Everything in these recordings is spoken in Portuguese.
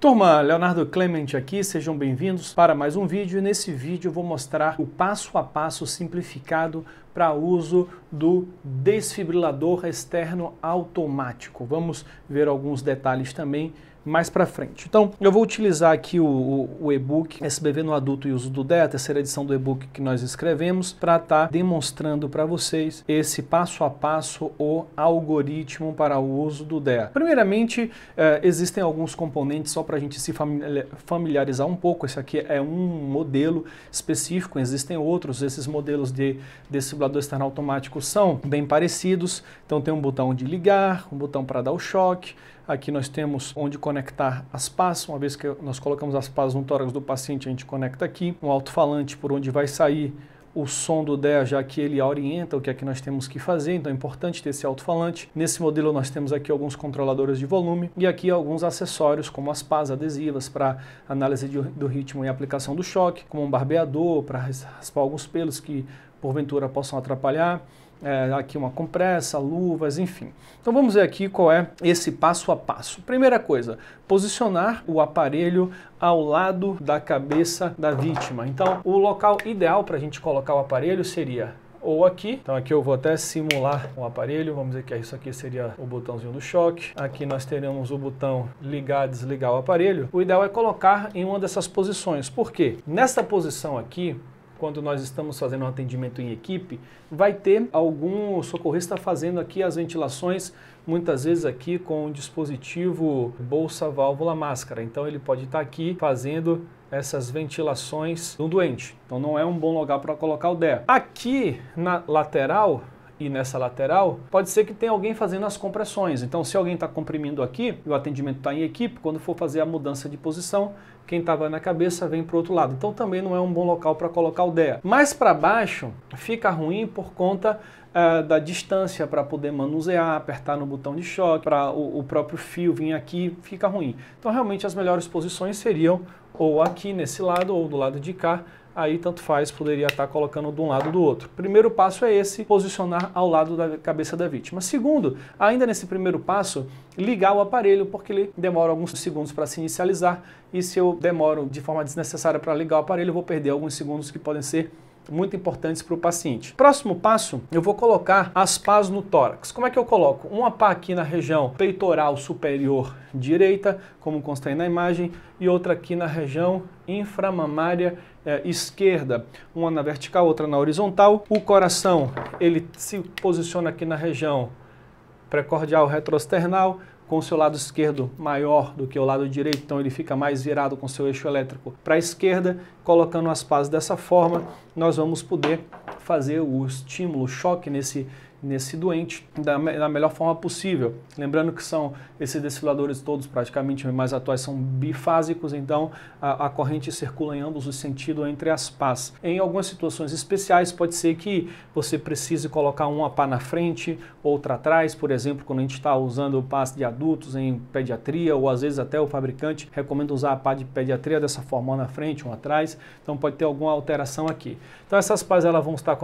Turma, Leonardo Clemente aqui, sejam bem-vindos para mais um vídeo nesse vídeo eu vou mostrar o passo a passo simplificado para uso do desfibrilador externo automático. Vamos ver alguns detalhes também mais para frente. Então, eu vou utilizar aqui o, o, o e-book SBV no adulto e uso do DEA, a terceira edição do e-book que nós escrevemos, para estar tá demonstrando para vocês esse passo a passo o algoritmo para o uso do DEA. Primeiramente, eh, existem alguns componentes só para a gente se familiarizar um pouco. Esse aqui é um modelo específico, existem outros. Esses modelos de simulador externo automático são bem parecidos. Então, tem um botão de ligar, um botão para dar o choque, Aqui nós temos onde conectar as pás, uma vez que nós colocamos as pás no tórax do paciente, a gente conecta aqui. Um alto-falante por onde vai sair o som do DEA, já que ele orienta o que é que nós temos que fazer, então é importante ter esse alto-falante. Nesse modelo nós temos aqui alguns controladores de volume e aqui alguns acessórios, como as pás adesivas para análise de, do ritmo e aplicação do choque, como um barbeador para raspar alguns pelos que porventura possam atrapalhar, é, aqui uma compressa, luvas, enfim. Então vamos ver aqui qual é esse passo a passo. Primeira coisa, posicionar o aparelho ao lado da cabeça da vítima. Então o local ideal para a gente colocar o aparelho seria ou aqui. Então aqui eu vou até simular o um aparelho, vamos dizer que isso aqui seria o botãozinho do choque. Aqui nós teremos o botão ligar, desligar o aparelho. O ideal é colocar em uma dessas posições, porque nesta posição aqui quando nós estamos fazendo um atendimento em equipe, vai ter algum socorrista fazendo aqui as ventilações, muitas vezes aqui com o dispositivo bolsa, válvula, máscara. Então ele pode estar aqui fazendo essas ventilações do doente. Então não é um bom lugar para colocar o DER. Aqui na lateral e nessa lateral, pode ser que tenha alguém fazendo as compressões. Então, se alguém está comprimindo aqui e o atendimento está em equipe, quando for fazer a mudança de posição, quem estava na cabeça vem para o outro lado. Então, também não é um bom local para colocar o DEA. Mais para baixo, fica ruim por conta uh, da distância para poder manusear, apertar no botão de choque, para o, o próprio fio vir aqui, fica ruim. Então, realmente, as melhores posições seriam ou aqui nesse lado ou do lado de cá, aí tanto faz, poderia estar colocando de um lado ou do outro. Primeiro passo é esse, posicionar ao lado da cabeça da vítima. Segundo, ainda nesse primeiro passo, ligar o aparelho, porque ele demora alguns segundos para se inicializar, e se eu demoro de forma desnecessária para ligar o aparelho, eu vou perder alguns segundos que podem ser muito importantes para o paciente. Próximo passo, eu vou colocar as pás no tórax. Como é que eu coloco? Uma pá aqui na região peitoral superior direita, como consta aí na imagem, e outra aqui na região inframamária é, esquerda, uma na vertical, outra na horizontal. O coração, ele se posiciona aqui na região precordial retrosternal, com seu lado esquerdo maior do que o lado direito, então ele fica mais virado com seu eixo elétrico para a esquerda, colocando as pás dessa forma, nós vamos poder fazer o estímulo, o choque nesse nesse doente da, da, melhor forma possível. Lembrando que são esses desfibriladores todos praticamente mais atuais são bifásicos, então a, a corrente circula em ambos os sentidos entre as pás. Em algumas situações especiais pode ser que você precise colocar uma pá na frente, outra atrás, por exemplo, quando a gente está usando pás de adultos em pediatria ou às vezes até o fabricante recomenda usar a pá de pediatria dessa forma, uma na frente, uma atrás, então pode ter alguma alteração aqui. Então essas pás elas vão estar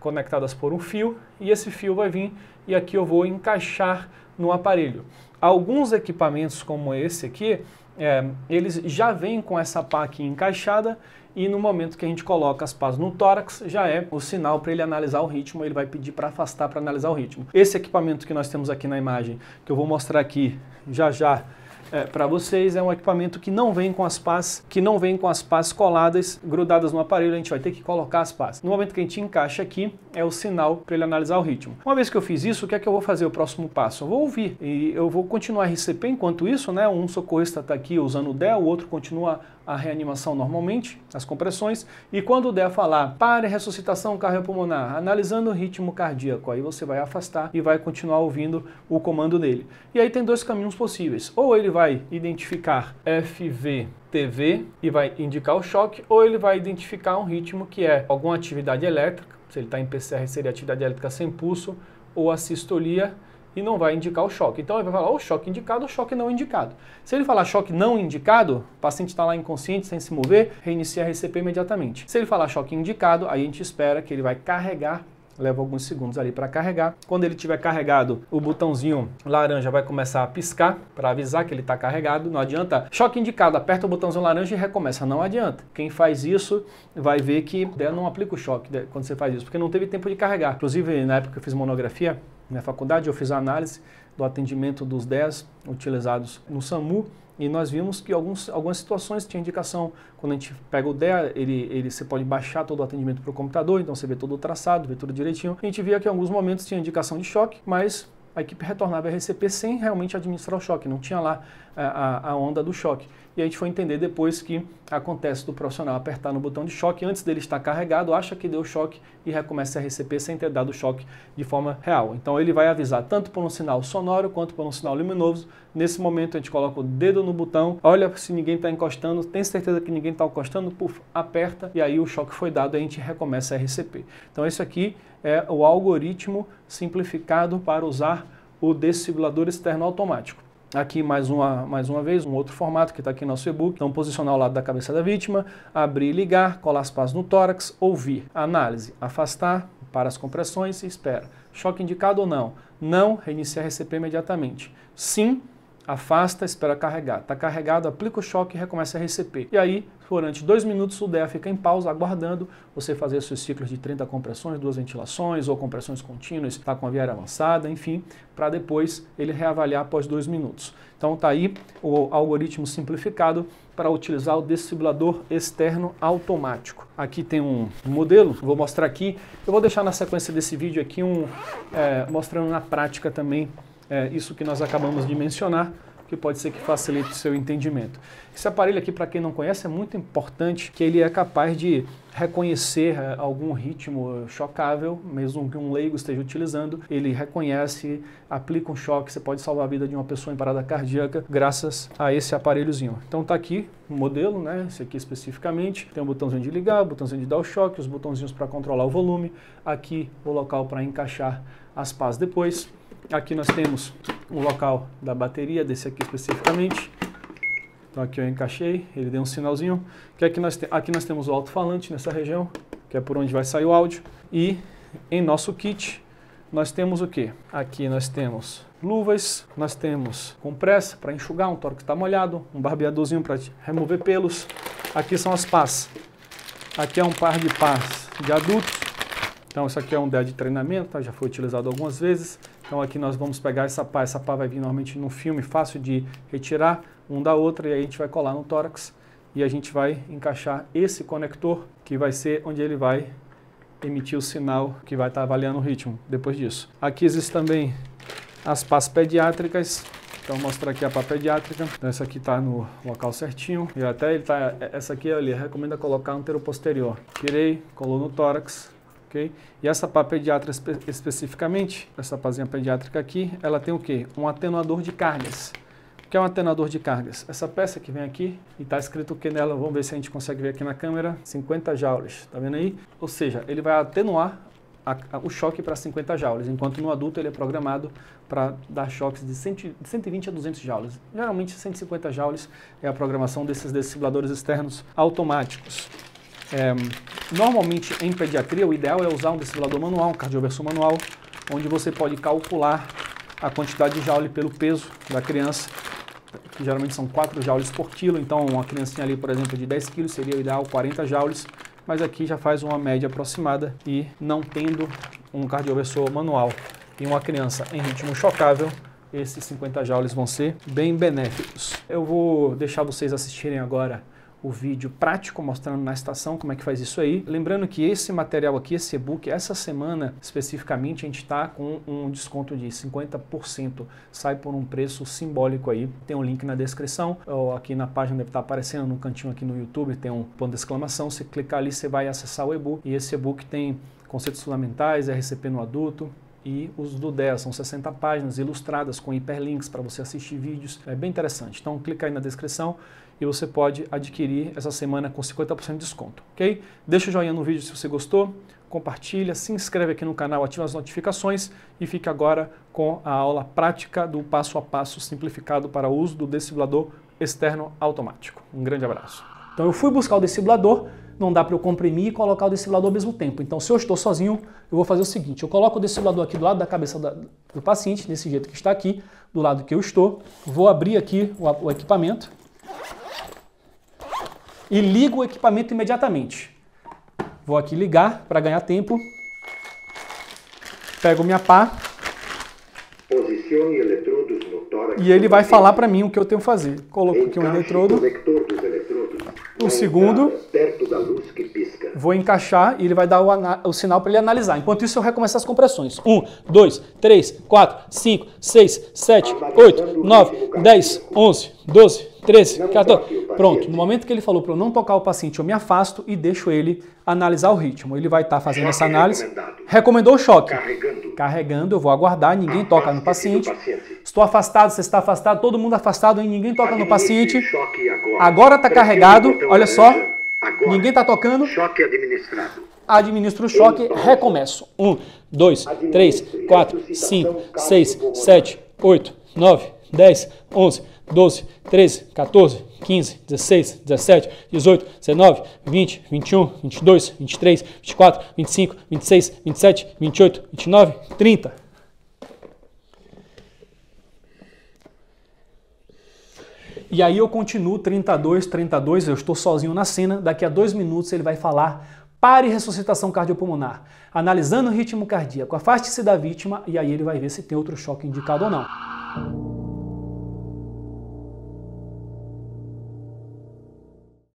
conectadas por um fio e esse fio vai vir e aqui eu vou encaixar no aparelho. Alguns equipamentos como esse aqui, é, eles já vêm com essa pá aqui encaixada e no momento que a gente coloca as pás no tórax, já é o sinal para ele analisar o ritmo, ele vai pedir para afastar para analisar o ritmo. Esse equipamento que nós temos aqui na imagem, que eu vou mostrar aqui já já, é, para vocês é um equipamento que não vem com as pás, que não vem com as pás coladas, grudadas no aparelho, a gente vai ter que colocar as pás. No momento que a gente encaixa aqui, é o sinal para ele analisar o ritmo. Uma vez que eu fiz isso, o que é que eu vou fazer o próximo passo? Eu vou ouvir e eu vou continuar RCP enquanto isso, né? Um socorrista está aqui usando o DEL, o outro continua a reanimação normalmente, as compressões, e quando o DEL falar, pare ressuscitação cardiopulmonar, analisando o ritmo cardíaco, aí você vai afastar e vai continuar ouvindo o comando dele. E aí tem dois caminhos possíveis, ou ele vai identificar FV TV e vai indicar o choque, ou ele vai identificar um ritmo que é alguma atividade elétrica, se ele está em PCR, seria atividade elétrica sem pulso ou a sistolia e não vai indicar o choque. Então ele vai falar o choque indicado ou choque não indicado. Se ele falar choque não indicado, o paciente está lá inconsciente, sem se mover, reinicia a RCP imediatamente. Se ele falar choque indicado, aí a gente espera que ele vai carregar leva alguns segundos ali para carregar. Quando ele tiver carregado, o botãozinho laranja vai começar a piscar para avisar que ele está carregado. Não adianta. Choque indicado, aperta o botãozinho laranja e recomeça. Não adianta. Quem faz isso vai ver que né, não aplica o choque né, quando você faz isso, porque não teve tempo de carregar. Inclusive, na época que eu fiz monografia, na faculdade, eu fiz a análise do atendimento dos 10 utilizados no SAMU e nós vimos que alguns, algumas situações tinha indicação. Quando a gente pega o DEA, ele, ele, você pode baixar todo o atendimento para o computador, então você vê todo o traçado, vê tudo direitinho. A gente via que em alguns momentos tinha indicação de choque, mas a equipe retornava a RCP sem realmente administrar o choque, não tinha lá é, a, a, onda do choque. E a gente foi entender depois que acontece do profissional apertar no botão de choque antes dele estar carregado, acha que deu choque e recomeça a RCP sem ter dado choque de forma real. Então ele vai avisar tanto por um sinal sonoro quanto por um sinal luminoso. Nesse momento a gente coloca o dedo no botão, olha se ninguém está encostando, tem certeza que ninguém está encostando, puf, aperta e aí o choque foi dado e a gente recomeça a RCP. Então isso aqui é o algoritmo simplificado para usar o desfibrilador externo automático. Aqui mais uma, mais uma vez, um outro formato que está aqui no nosso e-book. Então, posicionar o lado da cabeça da vítima, abrir e ligar, colar as pás no tórax, ouvir, análise, afastar, para as compressões e espera. Choque indicado ou não? Não, reiniciar RCP imediatamente. Sim, afasta, espera carregar. Está carregado, aplica o choque e recomeça a receber. E aí, durante dois minutos, o DEA fica em pausa, aguardando você fazer seus ciclos de 30 compressões, duas ventilações ou compressões contínuas, está com a viária avançada, enfim, para depois ele reavaliar após dois minutos. Então tá aí o algoritmo simplificado para utilizar o desfibrilador externo automático. Aqui tem um modelo, vou mostrar aqui. Eu vou deixar na sequência desse vídeo aqui um é, mostrando na prática também é, isso que nós acabamos de mencionar, que pode ser que facilite o seu entendimento. Esse aparelho aqui, para quem não conhece, é muito importante, que ele é capaz de reconhecer é, algum ritmo chocável, mesmo que um leigo esteja utilizando, ele reconhece, aplica um choque, você pode salvar a vida de uma pessoa em parada cardíaca graças a esse aparelhozinho. Então tá aqui o um modelo, né? Esse aqui especificamente, tem um botãozinho de ligar, um botãozinho de dar o choque, os botãozinhos para controlar o volume, aqui o local para encaixar as pás depois. Aqui nós temos o local da bateria, desse aqui especificamente. Então aqui eu encaixei, ele deu um sinalzinho. Que aqui, nós aqui nós temos o alto-falante nessa região, que é por onde vai sair o áudio. E em nosso kit nós temos o que? Aqui nós temos luvas, nós temos compressa para enxugar um torque que está molhado, um barbeadorzinho para remover pelos. Aqui são as pás. Aqui é um par de pás de adultos. Então isso aqui é um DEA de treinamento, tá? já foi utilizado algumas vezes. Então aqui nós vamos pegar essa pá, essa pá vai vir normalmente num filme fácil de retirar um da outra e aí a gente vai colar no tórax e a gente vai encaixar esse conector que vai ser onde ele vai emitir o sinal que vai estar tá avaliando o ritmo depois disso. Aqui existem também as pás pediátricas, então vou mostrar aqui a pá pediátrica. Então, essa aqui está no local certinho. E até ele tá, é, essa aqui ele recomenda colocar anteroposterior. Tirei, colou no tórax ok? E essa pá pediátrica espe especificamente, essa pazinha pediátrica aqui, ela tem o quê? Um atenuador de cargas. O que é um atenuador de cargas? Essa peça que vem aqui e está escrito o que nela, vamos ver se a gente consegue ver aqui na câmera, 50 joules, tá vendo aí? Ou seja, ele vai atenuar a, a, o choque para 50 joules, enquanto no adulto ele é programado para dar choques de, cento, de, 120 a 200 joules. Geralmente 150 joules é a programação desses desfibriladores externos automáticos. É, normalmente em pediatria o ideal é usar um desfibrilador manual, um cardioversor manual, onde você pode calcular a quantidade de joule pelo peso da criança, que geralmente são 4 joules por quilo, então uma criancinha ali, por exemplo, de 10 quilos seria o ideal 40 joules, mas aqui já faz uma média aproximada e não tendo um cardioversor manual e uma criança em ritmo chocável, esses 50 joules vão ser bem benéficos. Eu vou deixar vocês assistirem agora o vídeo prático mostrando na estação como é que faz isso aí. Lembrando que esse material aqui, esse e-book, essa semana especificamente a gente está com um desconto de 50%. Sai por um preço simbólico aí. Tem um link na descrição ou aqui na página deve estar tá aparecendo no cantinho aqui no YouTube, tem um ponto de exclamação. Você clicar ali, você vai acessar o e-book e esse e-book tem conceitos fundamentais, é RCP no adulto, e os do 10 são 60 páginas ilustradas com hiperlinks para você assistir vídeos. É bem interessante. Então clica aí na descrição e você pode adquirir essa semana com 50% de desconto, ok? Deixa o joinha no vídeo se você gostou, compartilha, se inscreve aqui no canal, ativa as notificações e fica agora com a aula prática do passo a passo simplificado para o uso do desfibrilador externo automático. Um grande abraço. Então eu fui buscar o desfibrilador, não dá para eu comprimir e colocar o desfibrilador ao mesmo tempo. Então se eu estou sozinho, eu vou fazer o seguinte, eu coloco o desfibrilador aqui do lado da cabeça do paciente, desse jeito que está aqui, do lado que eu estou, vou abrir aqui o, o equipamento e ligo o equipamento imediatamente. Vou aqui ligar para ganhar tempo, pego minha pá, Posicione eletrodos no tórax. E ele vai falar para mim o que eu tenho que fazer. Coloco aqui um eletrodo. Conector dos segundo, vou encaixar e ele vai dar o, o sinal para ele analisar. Enquanto isso, eu recomeço as compressões. 1, 2, 3, 4, 5, 6, 7, 8, 9, 10, 11, 12, 13, 14. Pronto, no momento que ele falou para eu não tocar o paciente, eu me afasto e deixo ele analisar o ritmo. Ele vai estar tá fazendo essa análise. Recomendou o choque. Carregando, eu vou aguardar, ninguém toca no paciente. Estou afastado, você está afastado, todo mundo afastado, e ninguém toca no paciente. Agora está carregado, olha só. Ninguém está tocando. Choque administrado. Administro o choque, então, recomeço. 1, 2, 3, 4, 5, 6, 7, 8, 9, 10, 11, 12, 13, 14, 15, 16, 17, 18, 19, 20, 21, 22, 23, 24, 25, 26, 27, 28, 29, 30. E aí eu continuo 32, 32, eu estou sozinho na cena. Daqui a dois minutos ele vai falar: pare ressuscitação cardiopulmonar, analisando o ritmo cardíaco, afaste-se da vítima e aí ele vai ver se tem outro choque indicado ou não.